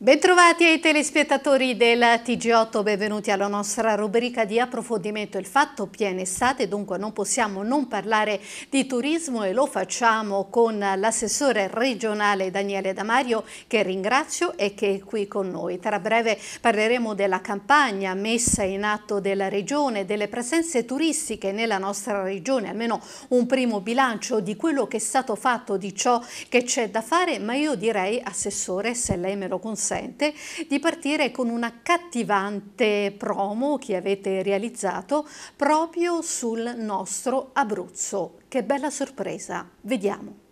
Bentrovati ai telespettatori del TG8, benvenuti alla nostra rubrica di approfondimento. Il fatto piena estate, dunque non possiamo non parlare di turismo e lo facciamo con l'assessore regionale Daniele Damario che ringrazio e che è qui con noi. Tra breve parleremo della campagna messa in atto della regione, delle presenze turistiche nella nostra regione, almeno un primo bilancio di quello che è stato fatto, di ciò che c'è da fare, ma io direi, assessore, se lei me lo consente, consente di partire con una cattivante promo che avete realizzato proprio sul nostro Abruzzo. Che bella sorpresa, vediamo.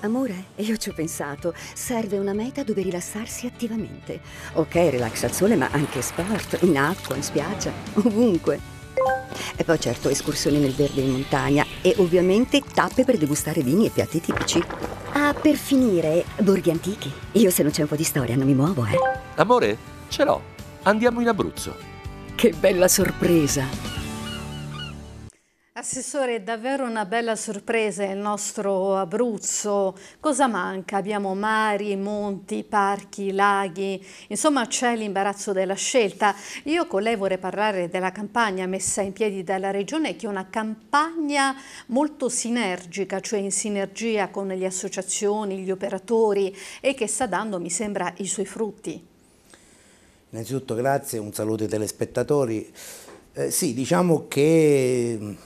Amore, io ci ho pensato. Serve una meta dove rilassarsi attivamente. Ok, relax al sole, ma anche sport, in acqua, in spiaggia, ovunque. E poi certo escursioni nel verde in montagna e ovviamente tappe per degustare vini e piatti tipici per finire, borghi antichi. Io se non c'è un po' di storia non mi muovo, eh. Amore, ce l'ho. Andiamo in Abruzzo. Che bella sorpresa! Assessore, è davvero una bella sorpresa il nostro Abruzzo. Cosa manca? Abbiamo mari, monti, parchi, laghi, insomma c'è l'imbarazzo della scelta. Io con lei vorrei parlare della campagna messa in piedi dalla Regione, che è una campagna molto sinergica, cioè in sinergia con le associazioni, gli operatori e che sta dando, mi sembra, i suoi frutti. Innanzitutto grazie, un saluto ai telespettatori. Eh, sì, diciamo che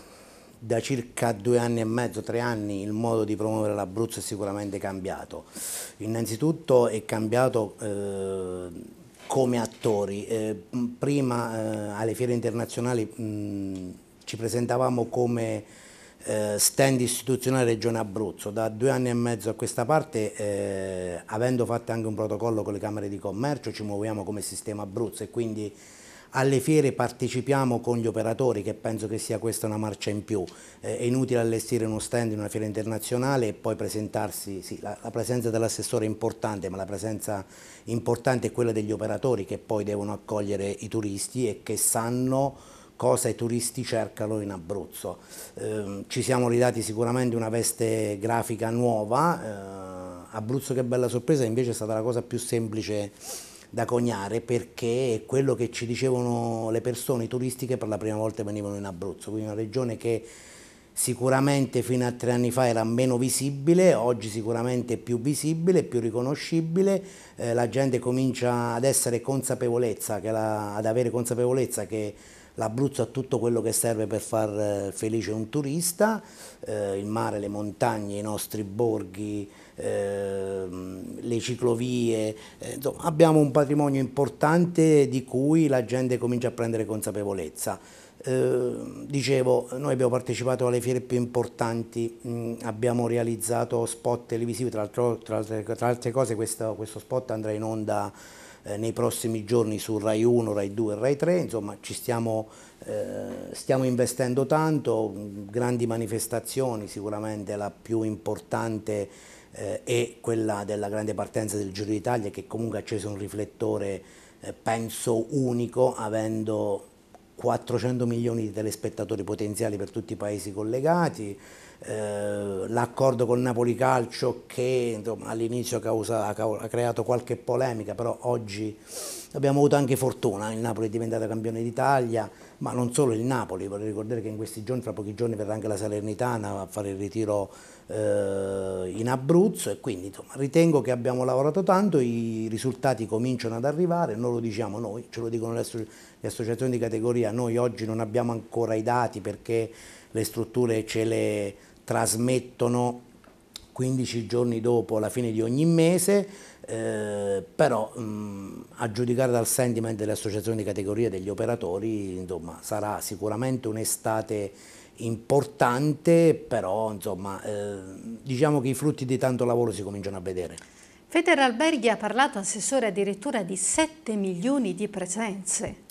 da circa due anni e mezzo, tre anni, il modo di promuovere l'Abruzzo è sicuramente cambiato. Innanzitutto è cambiato eh, come attori. Eh, prima eh, alle fiere internazionali mh, mm, ci presentavamo come eh, stand istituzionale Regione Abruzzo. Da due anni e mezzo a questa parte, eh, avendo fatto anche un protocollo con le Camere di Commercio, ci muoviamo come sistema Abruzzo e quindi alle fiere partecipiamo con gli operatori, che penso che sia questa una marcia in più, eh, è inutile allestire uno stand in una fiera internazionale e poi presentarsi, sì, la, la presenza dell'assessore è importante, ma la presenza importante è quella degli operatori che poi devono accogliere i turisti e che sanno cosa i turisti cercano in Abruzzo. Eh, ci siamo ridati sicuramente una veste grafica nuova, eh, Abruzzo che bella sorpresa invece è stata la cosa più semplice da cognare perché è quello che ci dicevano le persone turistiche per la prima volta venivano in Abruzzo, quindi una regione che sicuramente fino a tre anni fa era meno visibile, oggi sicuramente è più visibile, più riconoscibile, eh, la gente comincia ad essere consapevolezza, la, ad avere consapevolezza che l'Abruzzo ha tutto quello che serve per far eh, felice un turista, eh, il mare, le montagne, i nostri borghi, Ehm, le ciclovie, eh, insomma, abbiamo un patrimonio importante di cui la gente comincia a prendere consapevolezza. Eh, dicevo, noi abbiamo partecipato alle fiere più importanti, mm, abbiamo realizzato spot televisivi, tra, altro, tra, altre, tra altre, cose questo, questo, spot andrà in onda eh, nei prossimi giorni su Rai 1, Rai 2 e Rai 3, insomma ci stiamo, eh, stiamo investendo tanto, mm, grandi manifestazioni, sicuramente la più importante eh, e quella della grande partenza del Giro d'Italia che comunque ha acceso un riflettore eh, penso unico avendo 400 milioni di telespettatori potenziali per tutti i paesi collegati eh, l'accordo con Napoli Calcio che all'inizio ha, ha creato qualche polemica, però oggi abbiamo avuto anche fortuna, il Napoli è diventato campione d'Italia, ma non solo il Napoli, vorrei ricordare che in questi giorni, fra pochi giorni verrà anche la Salernitana a fare il ritiro eh, in Abruzzo e quindi insomma, ritengo che abbiamo lavorato tanto, i risultati cominciano ad arrivare, non lo diciamo noi, ce lo dicono le, asso le associazioni di categoria, noi oggi non abbiamo ancora i dati perché le strutture ce le trasmettono 15 giorni dopo la fine di ogni mese, eh, però mh, mm, a giudicare dal sentiment delle associazioni di categoria degli operatori insomma, sarà sicuramente un'estate importante, però insomma, eh, diciamo che i frutti di tanto lavoro si cominciano a vedere. Federalberghi ha parlato, assessore, addirittura di 7 milioni di presenze.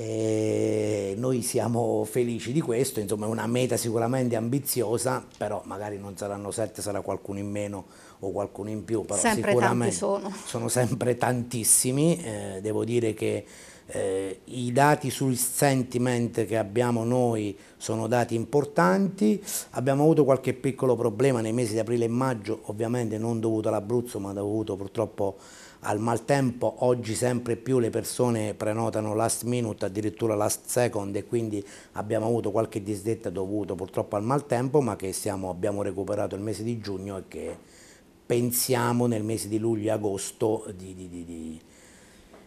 E noi siamo felici di questo, insomma è una meta sicuramente ambiziosa, però magari non saranno sette, sarà qualcuno in meno o qualcuno in più, però sempre sicuramente sono. sono. sempre tantissimi, eh, devo dire che eh, I dati sul sentiment che abbiamo noi sono dati importanti, abbiamo avuto qualche piccolo problema nei mesi di aprile e maggio, ovviamente non dovuto all'Abruzzo ma dovuto purtroppo al maltempo oggi sempre più le persone prenotano last minute, addirittura last second e quindi abbiamo avuto qualche disdetta dovuto purtroppo al maltempo ma che siamo, abbiamo recuperato il mese di giugno e che pensiamo nel mese di luglio e agosto di, di, di,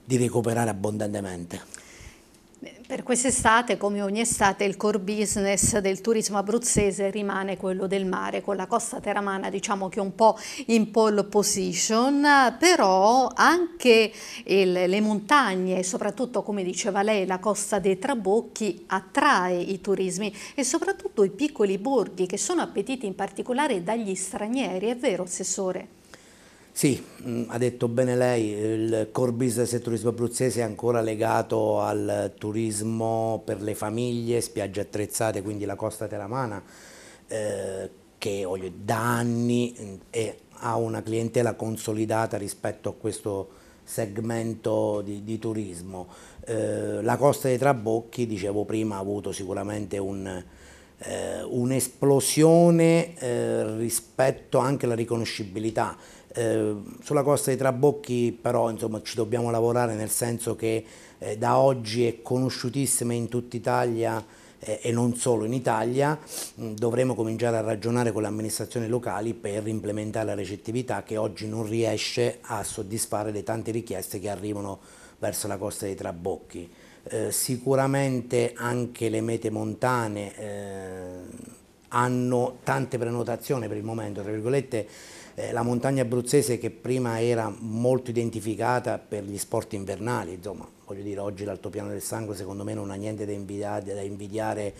di recuperare abbondantemente. Quest'estate, come ogni estate, il core business del turismo abruzzese rimane quello del mare, con la costa teramana diciamo che un po' in pole position, però anche il, le montagne, soprattutto come diceva lei, la costa dei Trabocchi attrae i turismi e soprattutto i piccoli borghi che sono appetiti in particolare dagli stranieri, è vero Assessore? Sì, mm, ha detto bene lei, il core business del turismo abruzzese è ancora legato al turismo per le famiglie, spiagge attrezzate, quindi la costa teramana, eh, che voglio, da anni mm, è, ha una clientela consolidata rispetto a questo segmento di, di turismo. Eh, la costa dei Trabocchi, dicevo prima, ha avuto sicuramente un, eh, un'esplosione eh, rispetto anche alla riconoscibilità eh, sulla costa dei Trabocchi però insomma, ci dobbiamo lavorare nel senso che eh, da oggi è conosciutissima in tutta Italia eh, e non solo in Italia, mm, dovremo cominciare a ragionare con le amministrazioni locali per implementare la recettività che oggi non riesce a soddisfare le tante richieste che arrivano verso la costa dei Trabocchi. Eh, sicuramente anche le mete montane eh, hanno tante prenotazioni per il momento, tra virgolette, eh, la montagna abruzzese che prima era molto identificata per gli sport invernali, insomma, voglio dire, oggi l'altopiano del sangue secondo me non ha niente da invidiare, da invidiare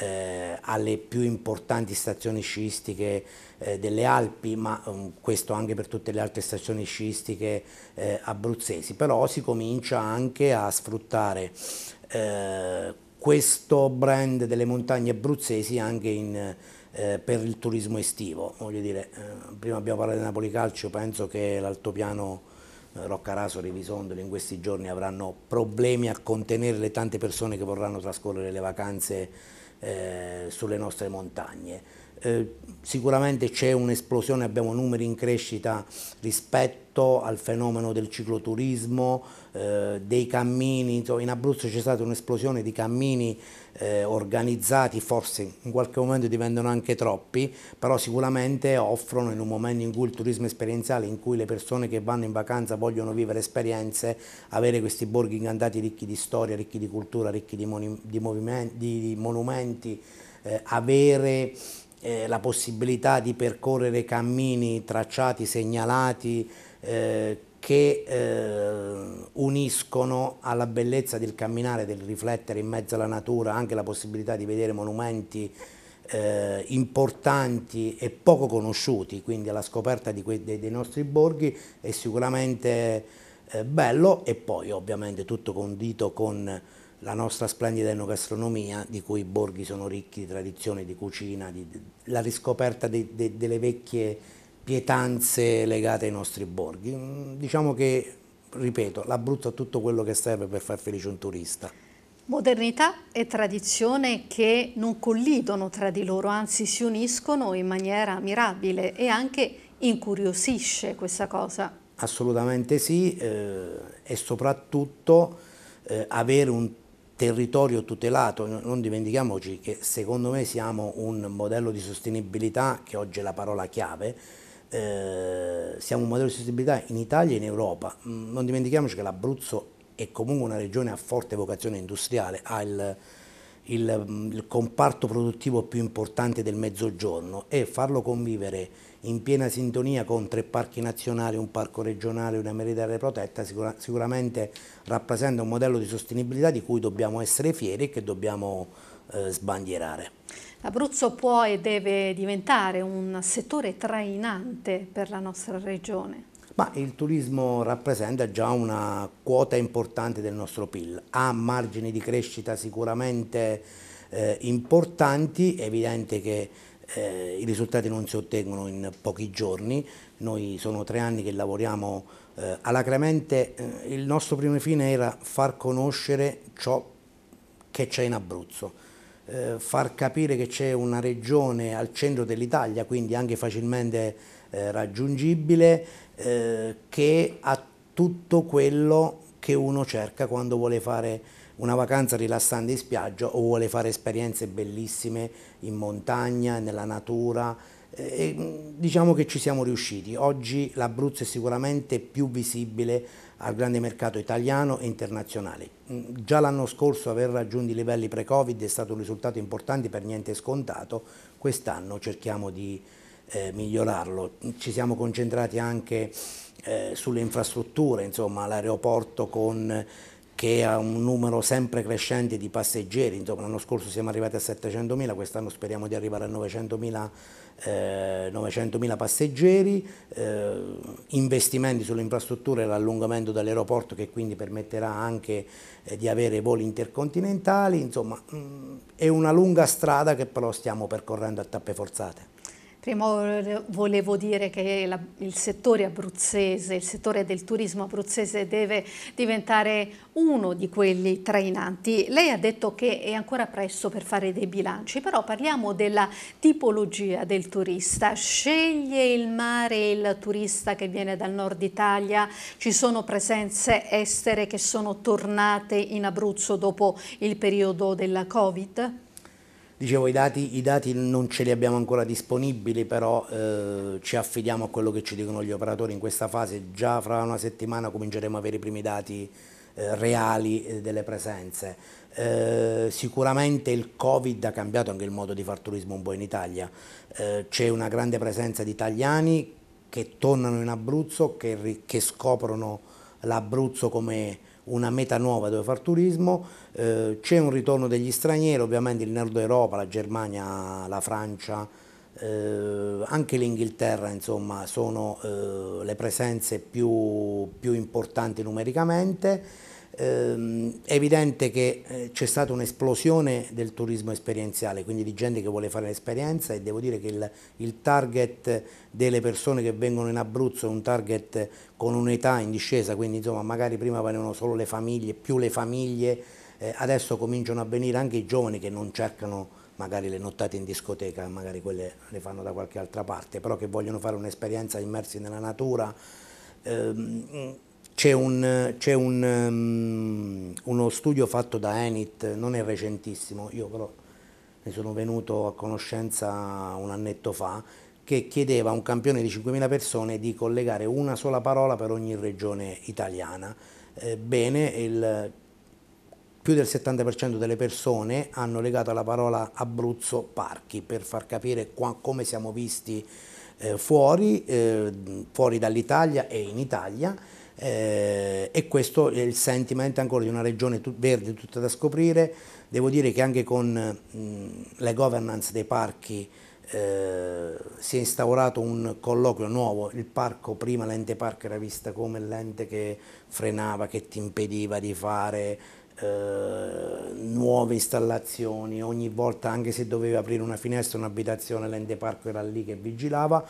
eh, alle più importanti stazioni sciistiche eh, delle Alpi, ma um, questo anche per tutte le altre stazioni sciistiche eh, abruzzesi, però si comincia anche a sfruttare eh, questo brand delle montagne abruzzesi anche in eh, per il turismo estivo. Voglio dire, eh, prima abbiamo parlato di Napoli Calcio, penso che l'altopiano eh, Roccaraso e Rivisondolo in questi giorni avranno problemi a contenere le tante persone che vorranno trascorrere le vacanze eh, sulle nostre montagne. Eh, sicuramente c'è un'esplosione, abbiamo numeri in crescita rispetto al fenomeno del cicloturismo, eh, dei cammini, in Abruzzo c'è stata un'esplosione di cammini eh, organizzati, forse in qualche momento diventano anche troppi, però sicuramente offrono in un momento in cui il turismo esperienziale, in cui le persone che vanno in vacanza vogliono vivere esperienze, avere questi borghi incantati ricchi di storia, ricchi di cultura, ricchi di, moni, di, di monumenti, eh, avere eh, la possibilità di percorrere cammini tracciati, segnalati, eh, che eh, uniscono alla bellezza del camminare, del riflettere in mezzo alla natura, anche la possibilità di vedere monumenti eh, importanti e poco conosciuti, quindi alla scoperta dei, dei, nostri borghi è sicuramente eh, bello e poi ovviamente tutto condito con la nostra splendida enogastronomia, di cui i borghi sono ricchi di tradizione, di cucina, di, la riscoperta de, de, delle vecchie pietanze legate ai nostri borghi. Mm, diciamo che, ripeto, l'Abruzzo ha tutto quello che serve per far felice un turista. Modernità e tradizione che non collidono tra di loro, anzi si uniscono in maniera mirabile e anche incuriosisce questa cosa. Assolutamente sì eh, e soprattutto eh, avere un territorio tutelato, non dimentichiamoci che secondo me siamo un modello di sostenibilità, che oggi è la parola chiave, eh, siamo un modello di sostenibilità in Italia e in Europa, mm, non dimentichiamoci che l'Abruzzo è comunque una regione a forte vocazione industriale, ha il il, mm, il comparto produttivo più importante del mezzogiorno e farlo convivere in piena sintonia con tre parchi nazionali, un parco regionale, e una meridionale protetta, sicura, sicuramente rappresenta un modello di sostenibilità di cui dobbiamo essere fieri e che dobbiamo eh, sbandierare. Abruzzo può e deve diventare un settore trainante per la nostra regione. Ma il turismo rappresenta già una quota importante del nostro PIL, ha margini di crescita sicuramente eh, importanti, è evidente che eh, i risultati non si ottengono in pochi giorni, noi sono tre anni che lavoriamo eh, alacremente, eh, il nostro primo fine era far conoscere ciò che c'è in Abruzzo, eh, far capire che c'è una regione al centro dell'Italia, quindi anche facilmente eh, raggiungibile, eh, che ha tutto quello che uno cerca quando vuole fare una vacanza rilassante in spiaggia o vuole fare esperienze bellissime in montagna, nella natura. Eh, e, mm, diciamo che ci siamo riusciti. Oggi l'Abruzzo è sicuramente più visibile al grande mercato italiano e internazionale. Mm, già l'anno scorso aver raggiunto i livelli pre-Covid è stato un risultato importante per niente scontato, quest'anno cerchiamo di eh, migliorarlo. Ci siamo concentrati anche eh, sulle infrastrutture, insomma l'aeroporto che ha un numero sempre crescente di passeggeri, l'anno scorso siamo arrivati a 700.000, quest'anno speriamo di arrivare a 900.000 eh, 900.000 passeggeri, eh, investimenti sulle infrastrutture e l'allungamento dell'aeroporto che quindi permetterà anche eh, di avere voli intercontinentali, insomma mh, mm, è una lunga strada che però stiamo percorrendo a tappe forzate. Prima volevo dire che la, il settore abruzzese, il settore del turismo abruzzese deve diventare uno di quelli trainanti. Lei ha detto che è ancora presto per fare dei bilanci, però parliamo della tipologia del turista. Sceglie il mare il turista che viene dal nord Italia, ci sono presenze estere che sono tornate in Abruzzo dopo il periodo della Covid? Dicevo, i dati, i dati, non ce li abbiamo ancora disponibili, però eh, ci affidiamo a quello che ci dicono gli operatori in questa fase. Già fra una settimana cominceremo a avere i primi dati eh, reali eh, delle presenze. Eh, sicuramente il Covid ha cambiato anche il modo di far turismo un po' in Italia. Eh, c'è una grande presenza di italiani che tornano in Abruzzo, che, che scoprono l'Abruzzo come una meta nuova dove far turismo, eh, c'è un ritorno degli stranieri, ovviamente il nord Europa, la Germania, la Francia, eh, anche l'Inghilterra insomma sono eh, le presenze più, più importanti numericamente Ehm, è evidente che eh, c'è stata un'esplosione del turismo esperienziale, quindi di gente che vuole fare l'esperienza e devo dire che il, il, target delle persone che vengono in Abruzzo è un target con un'età in discesa, quindi insomma magari prima venivano solo le famiglie, più le famiglie, eh, adesso cominciano a venire anche i giovani che non cercano magari le nottate in discoteca, magari quelle le fanno da qualche altra parte, però che vogliono fare un'esperienza immersi nella natura. Ehm, c'è, un, c'è un, um, uno studio fatto da Enit, non è recentissimo, io però ne sono venuto a conoscenza un annetto fa, che chiedeva a un campione di 5.000 persone di collegare una sola parola per ogni regione italiana. Eh, bene, il, più del 70% delle persone hanno legato alla parola Abruzzo parchi per far capire qua, come siamo visti eh, fuori, eh, fuori dall'Italia e in Italia eh, e questo è il sentimento ancora di una regione tut verde tutta da scoprire, devo dire che anche con mh, le governance dei parchi eh, si è instaurato un colloquio nuovo, il parco prima l'ente parco era vista come l'ente che frenava, che ti impediva di fare eh, nuove installazioni, ogni volta anche se dovevi aprire una finestra, un'abitazione, l'ente parco era lì che vigilava,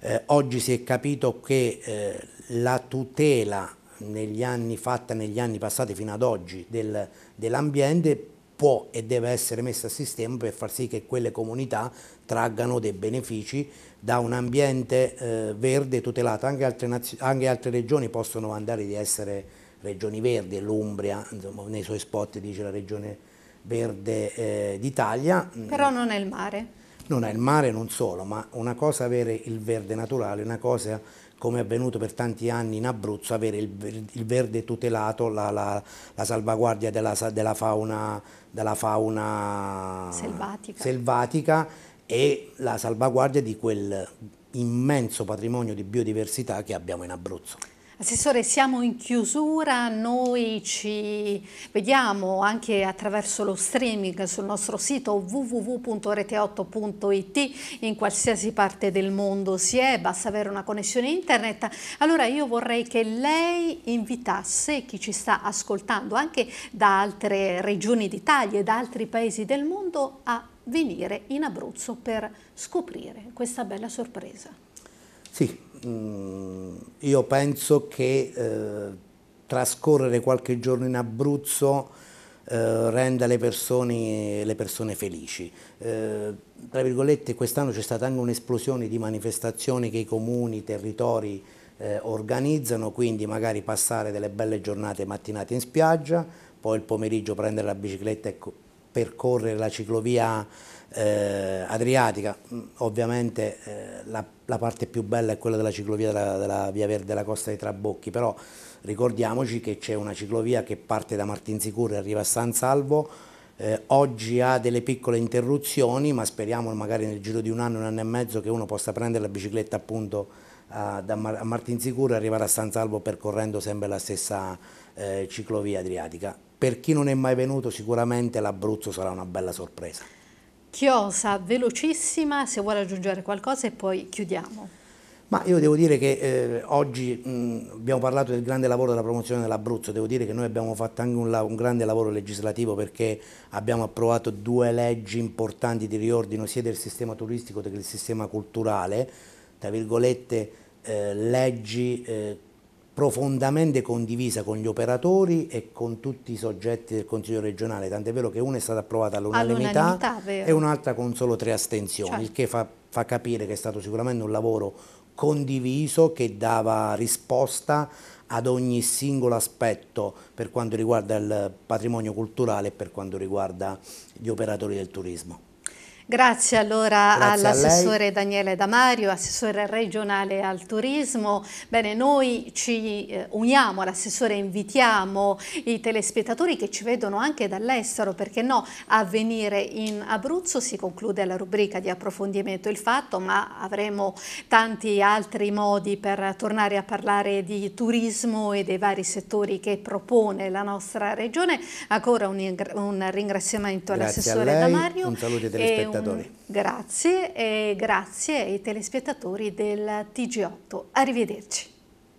eh, oggi si è capito che eh, la tutela negli anni, fatta negli anni passati fino ad oggi del, dell'ambiente può e deve essere messa a sistema per far sì che quelle comunità traggano dei benefici da un ambiente eh, verde tutelato. Anche altre, anche altre, regioni possono andare di essere regioni verdi, l'Umbria nei suoi spot dice la regione verde eh, d'Italia. Però non è il mare non ha il mare non solo, ma una cosa avere il verde naturale, una cosa come è avvenuto per tanti anni in Abruzzo, avere il verde tutelato, la, la, la salvaguardia della, della fauna, della fauna selvatica. selvatica e la salvaguardia di quel immenso patrimonio di biodiversità che abbiamo in Abruzzo. Assessore, siamo in chiusura, noi ci vediamo anche attraverso lo streaming sul nostro sito www.rete8.it in qualsiasi parte del mondo si è, basta avere una connessione internet. Allora io vorrei che lei invitasse chi ci sta ascoltando anche da altre regioni d'Italia e da altri paesi del mondo a venire in Abruzzo per scoprire questa bella sorpresa. Sì, mm, io penso che eh, trascorrere qualche giorno in Abruzzo eh, renda le persone, le persone felici. Eh, tra virgolette quest'anno c'è stata anche un'esplosione di manifestazioni che i comuni, i territori eh, organizzano, quindi magari passare delle belle giornate mattinate in spiaggia, poi il pomeriggio prendere la bicicletta e percorrere la ciclovia eh, adriatica, mm, ovviamente eh, la, la, parte più bella è quella della ciclovia della, della Via Verde della Costa dei Trabocchi, però ricordiamoci che c'è una ciclovia che parte da Martinsicuro e arriva a San Salvo, eh, oggi ha delle piccole interruzioni, ma speriamo magari nel giro di un anno, un anno e mezzo che uno possa prendere la bicicletta appunto a, da Mar- a Martinsicuro e arrivare a San Salvo percorrendo sempre la stessa eh, ciclovia adriatica. Per chi non è mai venuto sicuramente l'Abruzzo sarà una bella sorpresa chiosa, velocissima, se vuole aggiungere qualcosa e poi chiudiamo. Ma io devo dire che eh, oggi mh, abbiamo parlato del grande lavoro della promozione dell'Abruzzo, devo dire che noi abbiamo fatto anche un, un, grande lavoro legislativo perché abbiamo approvato due leggi importanti di riordino sia del sistema turistico che del sistema culturale, tra virgolette eh, leggi eh, profondamente condivisa con gli operatori e con tutti i soggetti del Consiglio regionale, tant'è vero che una è stata approvata all'unanimità e un'altra con solo tre astensioni, cioè. il che fa, fa capire che è stato sicuramente un lavoro condiviso che dava risposta ad ogni singolo aspetto per quanto riguarda il patrimonio culturale e per quanto riguarda gli operatori del turismo. Grazie allora all'assessore Daniele Damario, assessore regionale al turismo. Bene, noi ci eh, uniamo all'assessore, invitiamo i telespettatori che ci vedono anche dall'estero, perché no, a venire in Abruzzo si conclude la rubrica di approfondimento il fatto, ma avremo tanti altri modi per tornare a parlare di turismo e dei vari settori che propone la nostra regione. Ancora un, ringraziamento all'assessore Damario. Un saluto ai telespettatori telespettatori. Grazie e grazie ai telespettatori del TG8. Arrivederci.